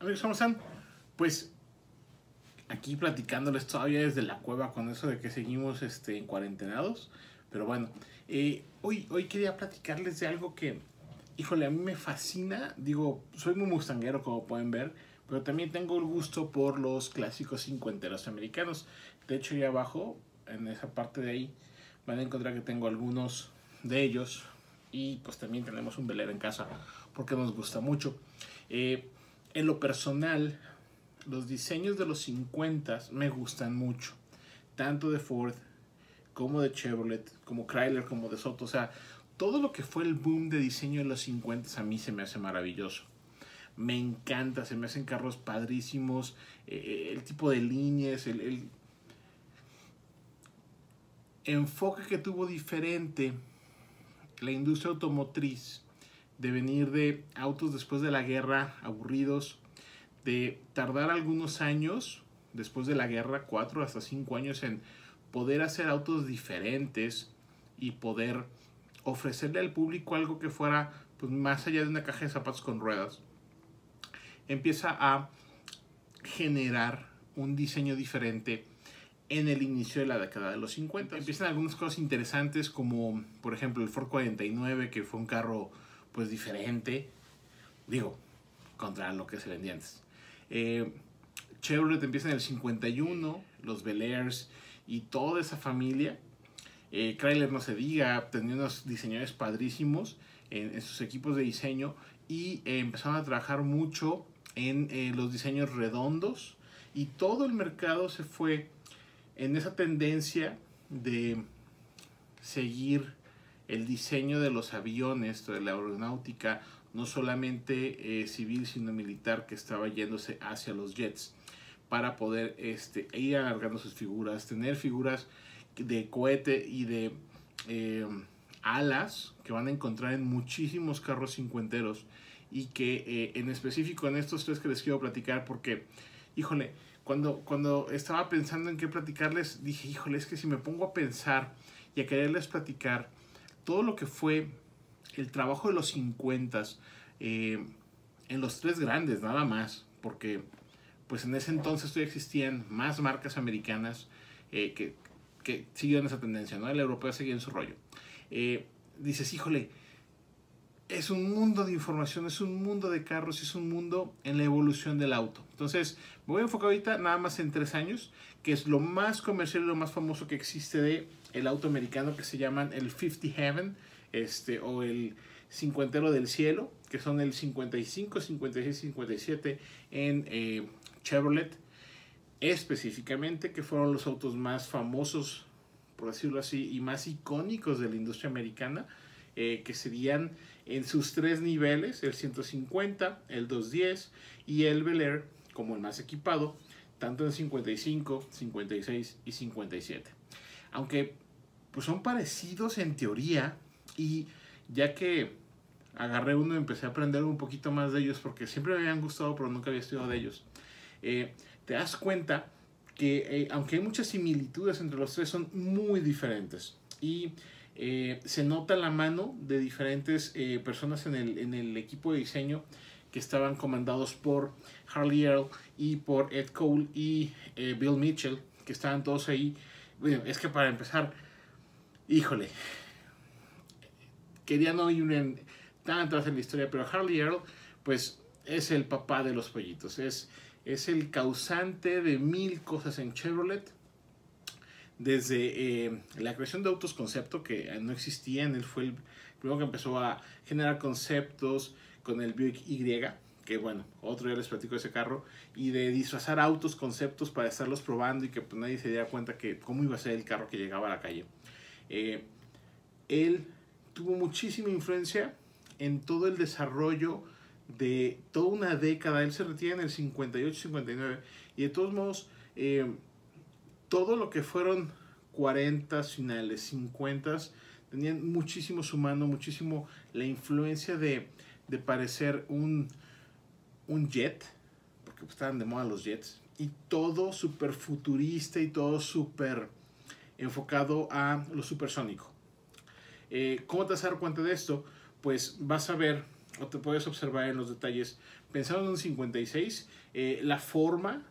amigos, ¿cómo están? Pues aquí platicándoles todavía desde la cueva con eso de que seguimos este, en cuarentenados. Pero bueno, eh, hoy, hoy quería platicarles de algo que, híjole, a mí me fascina. Digo, soy muy mustanguero, como pueden ver, pero también tengo el gusto por los clásicos cincuenteros americanos. De hecho, ahí abajo, en esa parte de ahí, van a encontrar que tengo algunos de ellos. Y pues también tenemos un velero en casa, porque nos gusta mucho. Eh, en lo personal, los diseños de los 50 me gustan mucho. Tanto de Ford como de Chevrolet, como Chrysler, como de Soto. O sea, todo lo que fue el boom de diseño de los 50 a mí se me hace maravilloso. Me encanta, se me hacen carros padrísimos, eh, eh, el tipo de líneas, el, el enfoque que tuvo diferente la industria automotriz de venir de autos después de la guerra aburridos, de tardar algunos años después de la guerra, cuatro hasta cinco años, en poder hacer autos diferentes y poder ofrecerle al público algo que fuera pues, más allá de una caja de zapatos con ruedas. Empieza a generar un diseño diferente en el inicio de la década de los 50. Empiezan algunas cosas interesantes como por ejemplo el Ford 49 que fue un carro pues diferente, digo, contra lo que se vendía antes. Eh, Chevrolet empieza en el 51, los Bel y toda esa familia. Eh, no se diga, tenía unos diseñadores padrísimos en, sus equipos de diseño y eh, empezaron a trabajar mucho en eh, los diseños redondos y todo el mercado se fue en esa tendencia de seguir el diseño de los aviones, de la aeronáutica, no solamente eh, civil sino militar que estaba yéndose hacia los jets para poder este, ir alargando sus figuras, tener figuras de cohete y de em, alas que van a encontrar en muchísimos carros cincuenteros y que eh, en específico en estos tres que les quiero platicar porque, híjole, cuando, cuando estaba pensando en qué platicarles, dije, híjole, es que si me pongo a pensar y a quererles platicar, todo lo que fue el trabajo de los 50 s eh, en los tres grandes, nada más, porque pues en ese entonces todavía existían más marcas americanas eh, que, siguieron esa tendencia, ¿no? la europea seguía en su rollo. Eh, dices, híjole, es un mundo de información, es un mundo de carros, es un mundo en la evolución del auto. Entonces, me voy a enfocar ahorita nada más en tres años, que es lo más comercial y lo más famoso que existe de el auto americano que se llaman el 50 Heaven este, o el cincuentero del cielo, que son el 55, 56, 57 en eh, Chevrolet, específicamente, que fueron los autos más famosos, por decirlo así, y más icónicos de la industria americana, eh, que serían en sus tres niveles, el 150, el 210 y el Bel Air, como el más equipado, tanto en 55, 56 y 57 aunque pues son parecidos en teoría y ya que agarré uno y empecé a aprender un poquito más de ellos porque siempre me habían gustado pero nunca había estudiado de ellos, eh, te das cuenta que eh, aunque hay muchas similitudes entre los tres son muy diferentes y eh, se nota la mano de diferentes personas en el, en el equipo de diseño que estaban comandados por Harley Earl y por Ed Cole y Bill Mitchell, que estaban todos ahí es que para empezar, híjole, quería no ir tan atrás en la historia, pero Harley Earl, pues es el papá de los pollitos, es, es el causante de mil cosas en Chevrolet. Desde eh, la creación de autos concepto que no existían, él fue el primero que empezó a generar conceptos con el Buick Y que bueno, otro día les platico ese carro, y de disfrazar autos, conceptos para estarlos probando y que pues, nadie se diera cuenta que cómo iba a ser el carro que llegaba a la calle. Eh, él tuvo muchísima influencia en todo el desarrollo de toda una década. Él se retira en el 58-59 y de todos modos, eh, todo lo que fueron 40 finales, 50 tenían muchísimo su mano, muchísimo la influencia de parecer un un jet, porque estaban de moda los jets, y todo súper futurista y todo súper enfocado a lo supersónico. Eh, ¿Cómo te vas a dar cuenta de esto? Pues vas a ver o te puedes observar en los detalles. Pensando en un 56, eh, la forma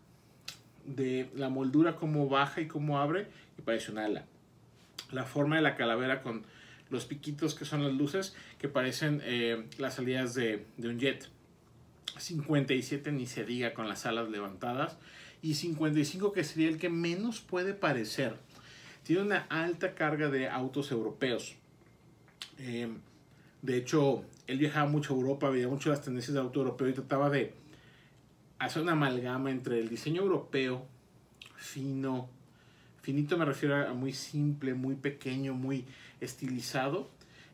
de la moldura, cómo baja y cómo abre, y parece una ala. La forma de la calavera con los piquitos que son las luces, que parecen eh, las salidas de un jet. 57 ni se diga con las alas levantadas. Y 55 que sería el que menos puede parecer. Tiene una alta carga de autos europeos. Eh, de hecho, él viajaba mucho a Europa, veía mucho las tendencias de auto europeo y trataba de hacer una amalgama entre el diseño europeo fino. Finito me refiero a muy simple, muy pequeño, muy estilizado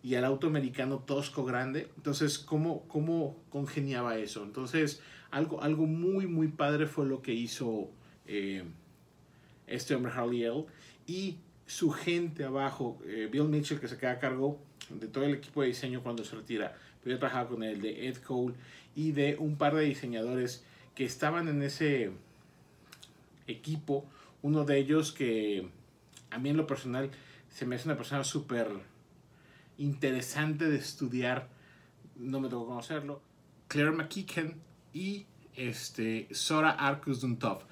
y al auto americano tosco grande. Entonces, ¿cómo, cómo congeniaba eso? Entonces, algo, algo muy, muy padre fue lo que hizo eh, este hombre Harley L. Y su gente abajo, eh, Bill Mitchell, que se queda a cargo de todo el equipo de diseño cuando se retira, pero yo trabajaba con él, de Ed Cole y de un par de diseñadores que estaban en ese equipo. Uno de ellos que a mí en lo personal se me hace una persona súper interesante de estudiar. No me tocó conocerlo. Claire McKeeken y este, Sora Arcus Duntov.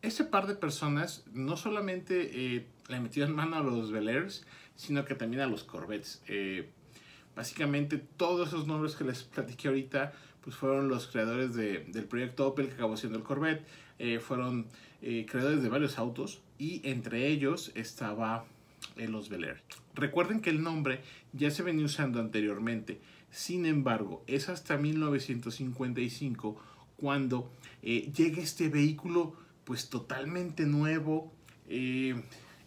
Ese par de personas no solamente eh, le en mano a los Bel sino que también a los Corvettes. Eh, básicamente todos esos nombres que les platiqué ahorita pues fueron los creadores del proyecto Opel que acabó siendo el Corvette. Eh, fueron eh, creadores de varios autos y entre ellos estaba los Bel Recuerden que el nombre ya se venía usando anteriormente, sin embargo, es hasta 1955 cuando eh, llega este vehículo pues totalmente nuevo. Eh,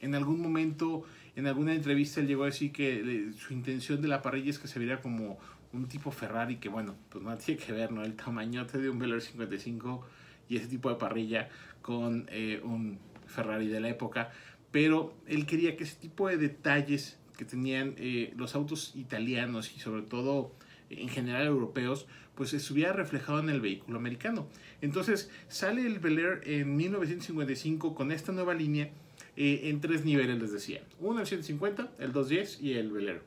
en algún momento, en alguna entrevista, él llegó a decir que eh, su intención de la parrilla es que se viera como un tipo Ferrari, que bueno, pues no tiene que ver, ¿no? El tamañote de un Belair 55 y ese tipo de parrilla con un Ferrari de la época pero él quería que ese tipo de detalles que tenían eh, los autos italianos y sobre todo eh, en general europeos, pues se hubiera reflejado en el vehículo americano. Entonces sale el Bel Air en 1955 con esta nueva línea eh, en tres niveles, les decía. Uno el 150, el 210 y el Bel Air.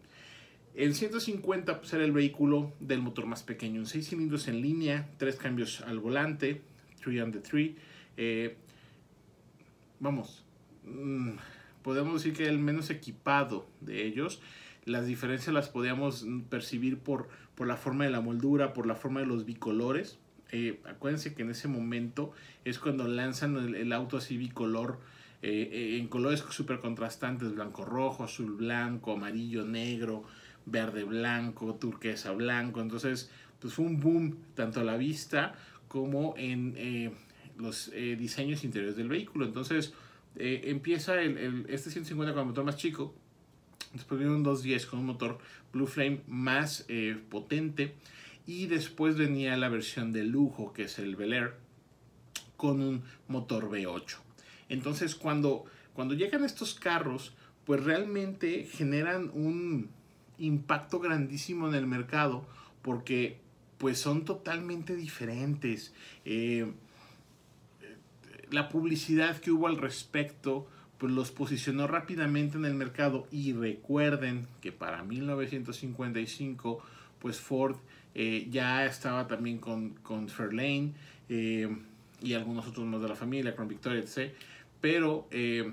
El 150 pues, era el vehículo del motor más pequeño, un 6 cilindros en línea, tres cambios al volante, 3 on the 3. vamos, Mm, podemos decir que el menos equipado de ellos. Las diferencias las podíamos percibir por, por la forma de la moldura, por la forma de los bicolores. Eh, acuérdense que en ese momento es cuando lanzan el, auto así bicolor, eh, eh, en colores súper contrastantes, blanco-rojo, azul-blanco, amarillo-negro, verde-blanco, turquesa-blanco. Entonces, pues fue un boom tanto a la vista como en los diseños interiores del vehículo. Entonces, eh, empieza el, este 150 con el motor más chico. Después viene un 210 con un motor Blue Flame más eh, potente. Y después venía la versión de lujo, que es el Bel Air, con un motor V8. Entonces, cuando, cuando llegan estos carros, pues realmente generan un impacto grandísimo en el mercado, porque pues son totalmente diferentes. Eh, la publicidad que hubo al respecto pues los posicionó rápidamente en el mercado y recuerden que para 1955 pues Ford eh, ya estaba también con, con Fairlane eh, y algunos otros más de la familia, con Victoria, etc. Pero eh,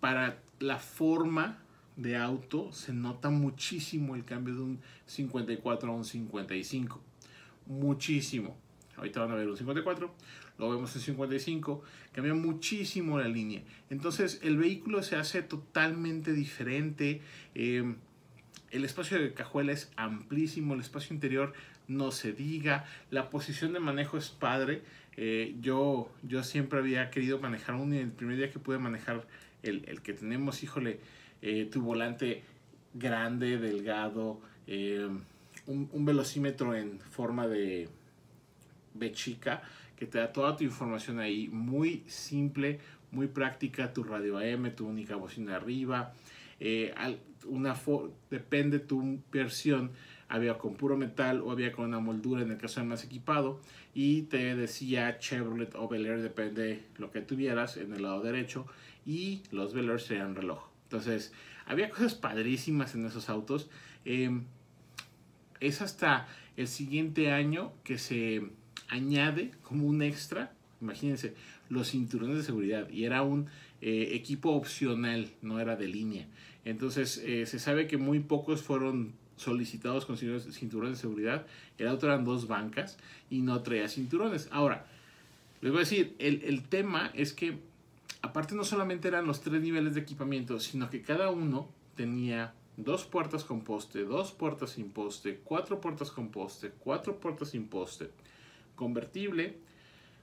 para la forma de auto se nota muchísimo el cambio de un 54 a un 55. Muchísimo. Ahorita van a ver un 54 lo vemos en 55, cambia muchísimo la línea. Entonces el vehículo se hace totalmente diferente, em, el espacio de cajuela es amplísimo, el espacio interior no se diga, la posición de manejo es padre. Eh, yo, yo siempre había querido manejar un y el primer día que pude manejar el, que tenemos, híjole, eh, tu volante grande, delgado, em, un, velocímetro en forma de, bechica chica, que te da toda tu información ahí, muy simple, muy práctica, tu radio AM, tu única bocina arriba, eh, una depende tu versión, había con puro metal o había con una moldura en el caso del más equipado y te decía Chevrolet o Bel Air, depende lo que tuvieras en el lado derecho y los Bel Air serían reloj. Entonces, había cosas padrísimas en esos autos. Eh, es hasta el siguiente año que se añade como un extra, imagínense, los cinturones de seguridad y era un eh, equipo opcional, no era de línea. Entonces eh, se sabe que muy pocos fueron solicitados con cinturones de seguridad, el auto eran dos bancas y no traía cinturones. Ahora, les voy a decir, el, el tema es que aparte no solamente eran los tres niveles de equipamiento, sino que cada uno tenía dos puertas con poste, dos puertas sin poste, cuatro puertas con poste, cuatro puertas sin poste convertible,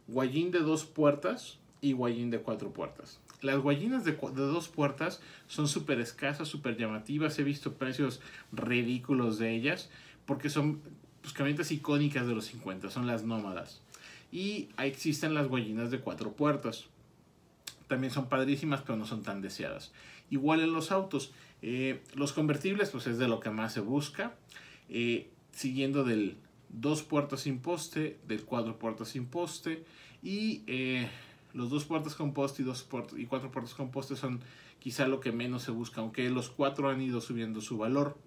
guayín de dos puertas y guayín de cuatro puertas. Las guayinas de, dos puertas son súper escasas, súper llamativas. He visto precios ridículos de ellas porque son pues, icónicas de los 50, son las nómadas. Y existen las guayinas de cuatro puertas. También son padrísimas, pero no son tan deseadas. Igual en los autos. Eh, los convertibles, pues es de lo que más se busca. Eh, siguiendo del, dos puertas sin poste, del cuatro puertas sin poste y eh, los dos puertas con poste y, dos puertas, y cuatro puertas con poste son quizá lo que menos se busca, aunque los cuatro han ido subiendo su valor.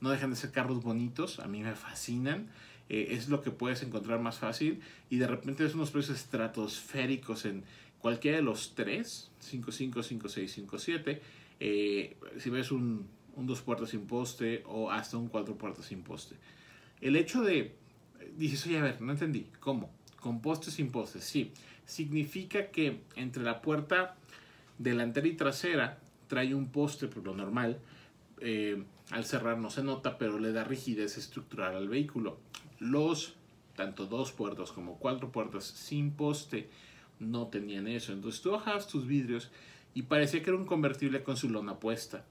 No dejan de ser carros bonitos, a mí me fascinan. Eh, es lo que puedes encontrar más fácil y de repente es unos precios estratosféricos en cualquiera de los tres, 5, 6, 5, 7. si ves un, un dos puertas sin poste o hasta un cuatro puertas sin poste. El hecho de, dices, oye, a ver, no entendí, ¿cómo? Con postes sin postes, sí. Significa que entre la puerta delantera y trasera trae un poste por lo normal. Eh, al cerrar no se nota, pero le da rigidez estructural al vehículo. Los, tanto dos puertas como cuatro puertas sin poste, no tenían eso. Entonces tú bajabas tus vidrios y parecía que era un convertible con su lona puesta.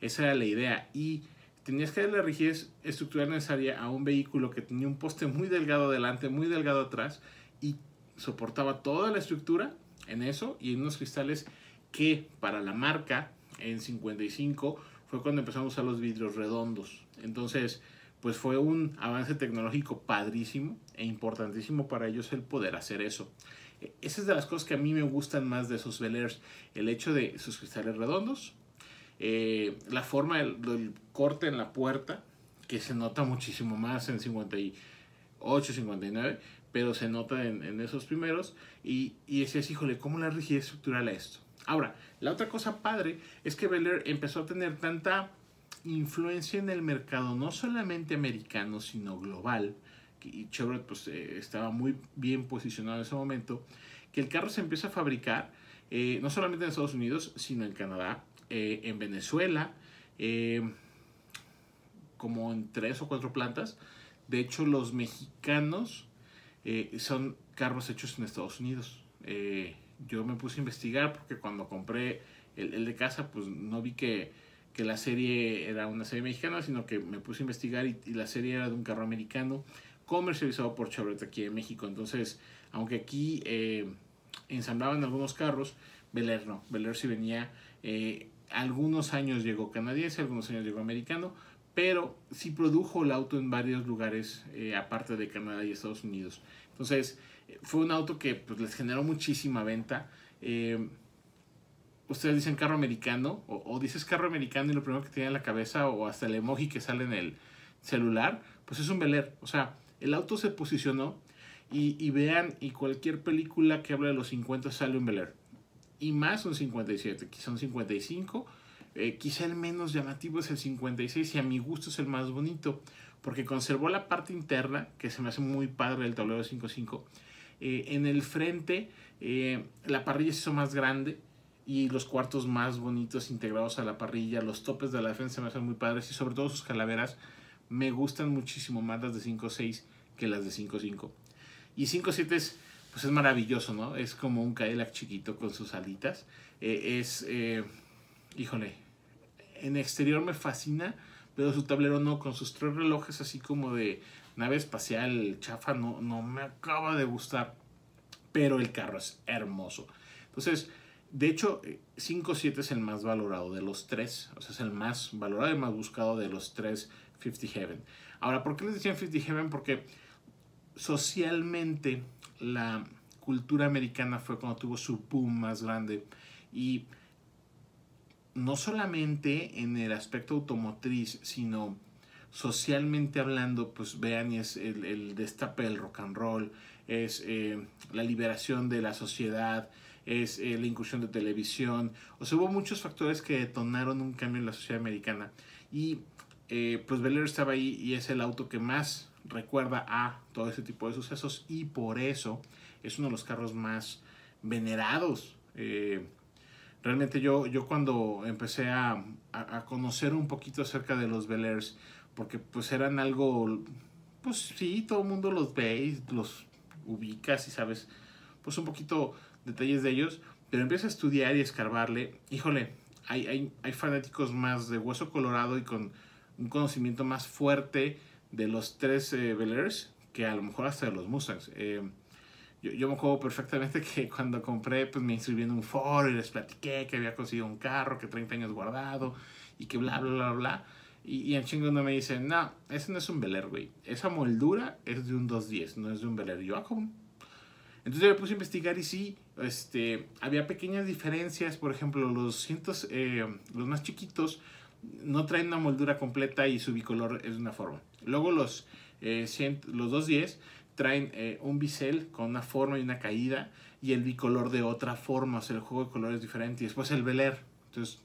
Esa era la idea. Y tenías que darle la rigidez estructural necesaria a un vehículo que tenía un poste muy delgado adelante, muy delgado atrás y soportaba toda la estructura en eso y en unos cristales que para la marca en 55 fue cuando empezamos a usar los vidrios redondos. Entonces, pues fue un avance tecnológico padrísimo e importantísimo para ellos el poder hacer eso. E, esa es de las cosas que a mí me gustan más de esos Bel el hecho de sus cristales redondos, eh, la forma del, corte en la puerta, que se nota muchísimo más en 58, 59, pero se nota en, esos primeros, y, y decías, híjole, ¿cómo la rigidez estructural a esto? Ahora, la otra cosa padre es que Belair empezó a tener tanta influencia en el mercado, no solamente americano, sino global, y Chevrolet pues, eh, estaba muy bien posicionado en ese momento, que el carro se empieza a fabricar eh, no solamente en Estados Unidos, sino en Canadá, eh, en Venezuela, eh, como en tres o cuatro plantas. De hecho, los mexicanos eh, son carros hechos en Estados Unidos. yo me puse a investigar porque cuando compré el, de casa, pues no vi que, la serie era una serie mexicana, sino que me puse a investigar y, la serie era de un carro americano comercializado por Chevrolet aquí en México. Entonces, aunque aquí ensamblaban algunos carros, Bel no. Bel Air sí venía eh, algunos años llegó canadiense, algunos años llegó americano, pero sí produjo el auto en varios lugares, eh, aparte de Canadá y Estados Unidos. Entonces, eh, fue un auto que pues, les generó muchísima venta. Eh, ustedes dicen carro americano, o, dices carro americano y lo primero que tiene en la cabeza, o hasta el emoji que sale en el celular, pues es un Air. O sea, el auto se posicionó y, vean, y cualquier película que habla de los 50 sale un veler y más un 57, quizá un 55. quizá el menos llamativo es el 56 y a mi gusto es el más bonito, porque conservó la parte interna, que se me hace muy padre el tablero de 55. Eh, en el frente, eh, la parrilla se hizo más grande y los cuartos más bonitos integrados a la parrilla, los topes de la defensa me hacen muy padres y sobre todo sus calaveras me gustan muchísimo más las de 56 que las de 55 Y 57 7 es pues es maravilloso, ¿no? Es como un Cadillac chiquito con sus alitas. Eh, es, eh, híjole, en exterior me fascina, pero su tablero no, con sus tres relojes así como de nave espacial chafa, no, no me acaba de gustar. Pero el carro es hermoso. Entonces, de hecho, 5.7 eh, es el más valorado de los tres. O sea, es el más valorado y más buscado de los tres 50 Heaven. Ahora, ¿por qué les decían 50 Heaven? Porque socialmente la cultura americana fue cuando tuvo su boom más grande. Y no solamente en el aspecto automotriz, sino socialmente hablando, pues vean, es el, destape del rock and roll, es eh, la liberación de la sociedad, es eh, la incursión de televisión. O sea, hubo muchos factores que detonaron un cambio en la sociedad americana. Y eh, pues Bel estaba ahí y es el auto que más recuerda a todo ese tipo de sucesos y por eso es uno de los carros más venerados. Eh, realmente yo, yo cuando empecé a, conocer un poquito acerca de los Bel porque pues eran algo, pues sí, todo el mundo los ve los ubicas y sabes, pues un poquito detalles de ellos, pero empieza a estudiar y escarbarle, híjole, hay, hay, hay fanáticos más de hueso colorado y con un conocimiento más fuerte de los tres eh, que a lo mejor hasta de los Mustangs. Eh, yo, me acuerdo perfectamente que cuando compré, pues me inscribí en un foro y les platiqué que había conseguido un carro, que 30 años guardado y que bla, bla, bla, bla. Y, y en no me dicen, no, ese no es un Beler, güey. Esa moldura es de un 210, no es de un Beler. yo, ah, Entonces yo me puse a investigar y sí, este, había pequeñas diferencias. Por ejemplo, los cientos, eh, los más chiquitos no traen una moldura completa y su bicolor es de una forma. Luego los, eh, los 210 traen eh, un bisel con una forma y una caída y el bicolor de otra forma, o sea, el juego de colores diferente. Y después el veler. Entonces,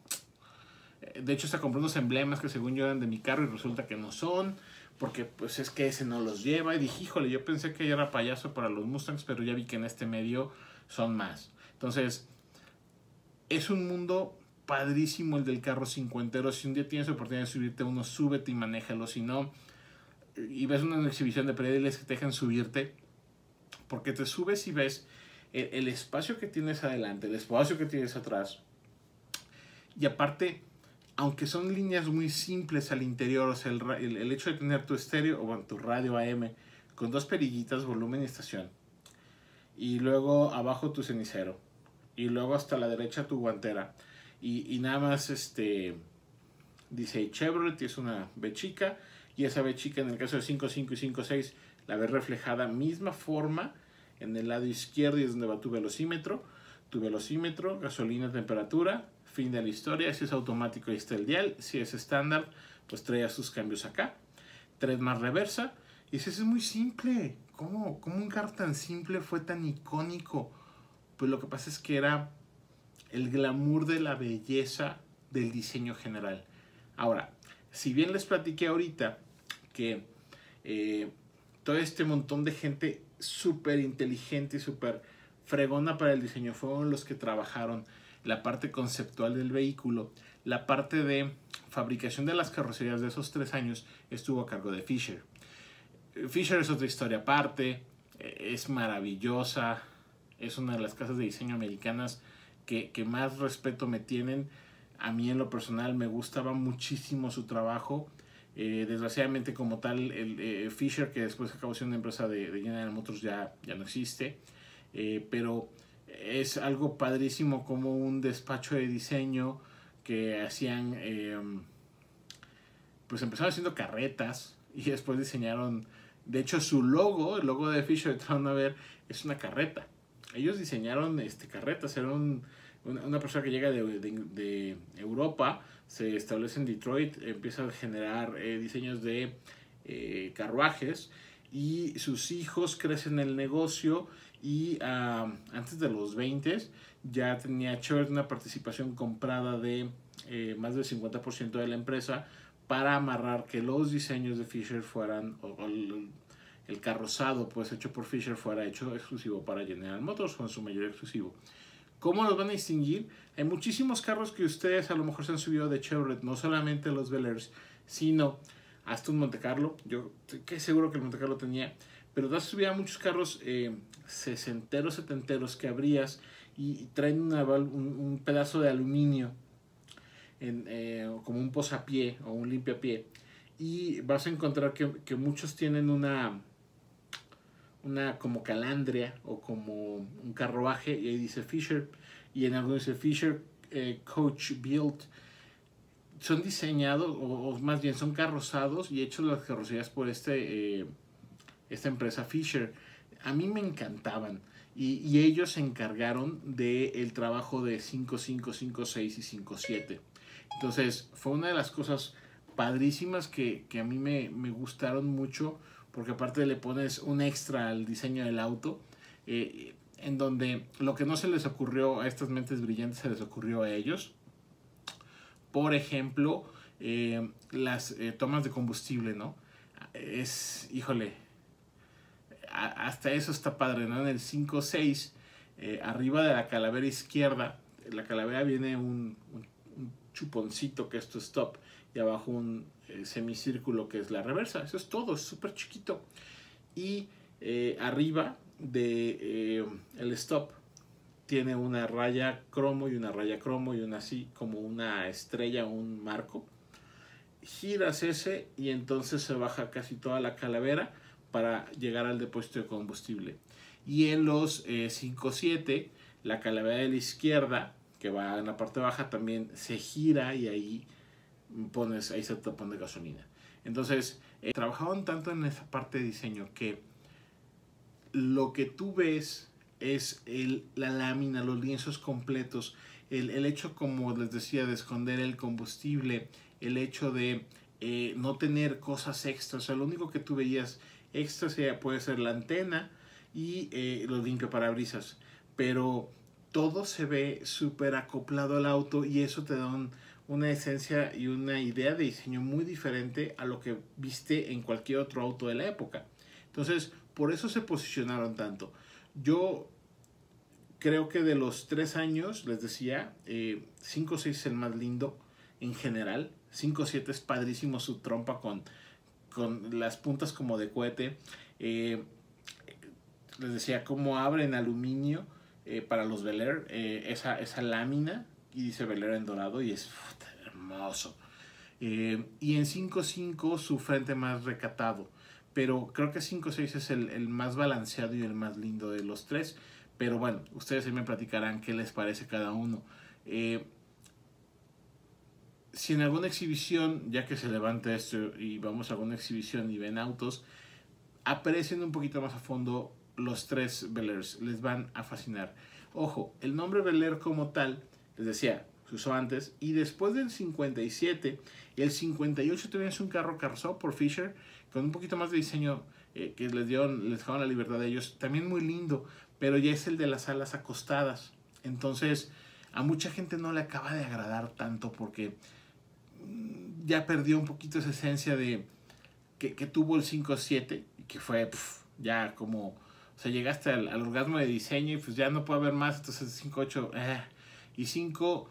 eh, de hecho, está comprando unos emblemas que según yo eran de mi carro y resulta que no son. Porque pues es que ese no los lleva. Y dije, híjole, yo pensé que era payaso para los Mustangs, pero ya vi que en este medio son más. Entonces, es un mundo padrísimo el del carro cincuentero. Si un día tienes oportunidad de subirte uno, súbete y manéjalo. Si no, y ves una exhibición de prediles que te dejan subirte, porque te subes y ves el, espacio que tienes adelante, el espacio que tienes atrás. Y aparte, aunque son líneas muy simples al interior, o sea, el, hecho de tener tu estéreo o tu radio AM con dos perillitas, volumen y estación, y luego abajo tu cenicero, y luego hasta la derecha tu guantera, y, y nada más este dice Chevrolet, es una B chica, y esa B chica en el caso de 5.5 y 5.6 la ve reflejada misma forma en el lado izquierdo y es donde va tu velocímetro, tu velocímetro, gasolina, temperatura, fin de la historia, si es automático ahí está el dial, si es estándar pues trae sus cambios acá, tres más reversa y si es muy simple, ¿Cómo, ¿cómo un carro tan simple fue tan icónico? Pues lo que pasa es que era el glamour de la belleza del diseño general. Ahora, si bien les platiqué ahorita que eh, todo este montón de gente súper inteligente y súper fregona para el diseño fueron los que trabajaron la parte conceptual del vehículo, la parte de fabricación de las carrocerías de esos tres años estuvo a cargo de Fisher. Fisher es otra historia aparte, eh, es maravillosa, es una de las casas de diseño americanas que, que más respeto me tienen. A mí en lo personal me gustaba muchísimo su trabajo eh, desgraciadamente como tal, el, eh, Fisher, que después acabó siendo una empresa de, General Motors, ya, ya no existe. Eh, pero es algo padrísimo como un despacho de diseño que hacían, em, pues empezaron haciendo carretas y después diseñaron, de hecho su logo, el logo de Fisher, de a ver, es una carreta. Ellos diseñaron este, carretas, era un una, persona que llega de, de, Europa, se establece en Detroit, empieza a generar eh, diseños de eh, carruajes y sus hijos crecen en el negocio y antes de los 20 ya tenía Church una participación comprada de eh, más del 50% de la empresa para amarrar que los diseños de Fisher fueran o, el, carrozado pues hecho por Fisher fuera hecho exclusivo para General Motors o en su mayor exclusivo. ¿Cómo los van a distinguir? Hay muchísimos carros que ustedes a lo mejor se han subido de Chevrolet, no solamente los Bel sino hasta un Monte Carlo. Yo que seguro que el Monte Carlo tenía, pero te has subido a muchos carros eh, sesenteros, setenteros que abrías y, traen un, pedazo de aluminio eh, como un posapié o un limpiapié. Y vas a encontrar que, que muchos tienen una, una como calandria o como un carruaje y ahí dice Fisher y en algunos dice Fisher eh, Coach Built son diseñados o, más bien son carrozados y hechos las carrocerías por este eh, esta empresa Fisher a mí me encantaban y, ellos se encargaron del el trabajo de 5556 y 57 entonces fue una de las cosas padrísimas que, a mí me gustaron mucho porque aparte le pones un extra al diseño del auto, eh, en donde lo que no se les ocurrió a estas mentes brillantes se les ocurrió a ellos. Por ejemplo, eh, las eh, tomas de combustible, ¿no? Es, híjole, hasta eso está padre, ¿no? En el 5-6, arriba de la calavera izquierda, la calavera viene un, un chuponcito que es tu stop y abajo un, semicírculo que es la reversa. Eso es todo, es súper chiquito. Y eh, arriba de eh, el stop tiene una raya cromo y una raya cromo y una así como una estrella un marco. Giras ese y entonces se baja casi toda la calavera para llegar al depósito de combustible. Y en los 5-7, eh, la calavera de la izquierda, que va en la parte baja, también se gira y ahí pones, ahí se te de gasolina. Entonces, eh, trabajaban tanto en esa parte de diseño que lo que tú ves es la lámina, los lienzos completos, el, hecho, como les decía, de esconder el combustible, el hecho de eh, no tener cosas extras. O sea, lo único que tú veías extra puede ser la antena y eh, los limpiaparabrisas. Pero todo se ve súper acoplado al auto y eso te da un, una esencia y una idea de diseño muy diferente a lo que viste en cualquier otro auto de la época. Entonces, por eso se posicionaron tanto. Yo creo que de los tres años, les decía, 5 eh, o 6 es el más lindo en general. 5 o 7 es padrísimo su trompa con, con las puntas como de cohete. Eh, les decía cómo abre en aluminio eh, para los veler. esa, esa lámina y dice Bel en dorado y es eh, y en 5-5 su frente más recatado. Pero creo que 5-6 es el, más balanceado y el más lindo de los tres. Pero bueno, ustedes ahí me platicarán qué les parece cada uno. Eh, si en alguna exhibición, ya que se levanta esto y vamos a alguna exhibición y ven autos, aprecien un poquito más a fondo los tres Belers. Les van a fascinar. Ojo, el nombre Beler como tal, les decía, se usó antes. Y después del 57, el 58 también es un carro carzó por Fisher con un poquito más de diseño eh, que les dieron, les dejaron la libertad de ellos. También muy lindo, pero ya es el de las alas acostadas. Entonces, a mucha gente no le acaba de agradar tanto porque mm, ya perdió un poquito esa esencia de que, tuvo el 5-7 y que fue ya como, o sea, llegaste al, orgasmo de diseño y pues ya no puede haber más, entonces el 5-8, eh, y 5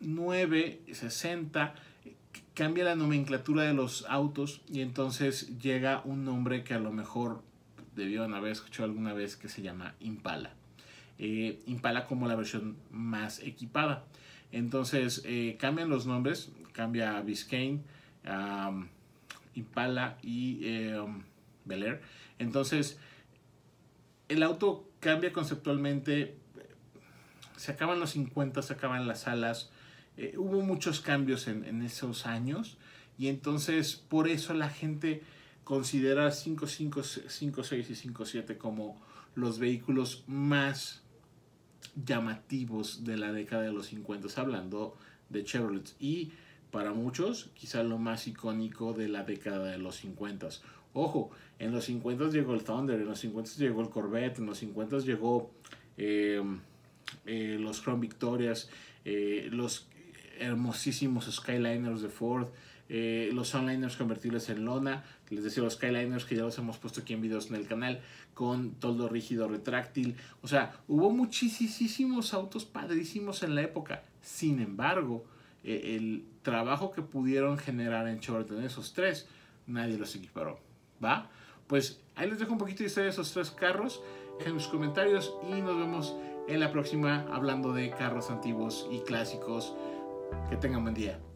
960 eh, cambia la nomenclatura de los autos y entonces llega un nombre que a lo mejor debieron haber escuchado alguna vez que se llama Impala. Eh, Impala como la versión más equipada. Entonces eh, cambian los nombres, cambia a Biscayne, um, Impala y um, Bel Air. Entonces el auto cambia conceptualmente se acaban los 50, se acaban las alas. Eh, hubo muchos cambios en, esos años y entonces por eso la gente considera 5, 5, 6 y 5, 7 como los vehículos más llamativos de la década de los 50, hablando de Chevrolet. Y para muchos, quizás lo más icónico de la década de los 50. Ojo, en los 50 llegó el Thunder, en los 50 llegó el Corvette, en los 50 llegó... Eh, eh, los Chrome Victorias, eh, los hermosísimos Skyliners de Ford, eh, los onliners convertibles en lona, les decía los Skyliners que ya los hemos puesto aquí en videos en el canal, con toldo rígido retráctil, o sea, hubo muchísimos autos padrísimos en la época, sin embargo, el trabajo que pudieron generar en short en esos tres, nadie los equiparó, ¿va? Pues ahí les dejo un poquito de historia de esos tres carros en los comentarios y nos vemos en la próxima hablando de carros antiguos y clásicos. Que tengan buen día.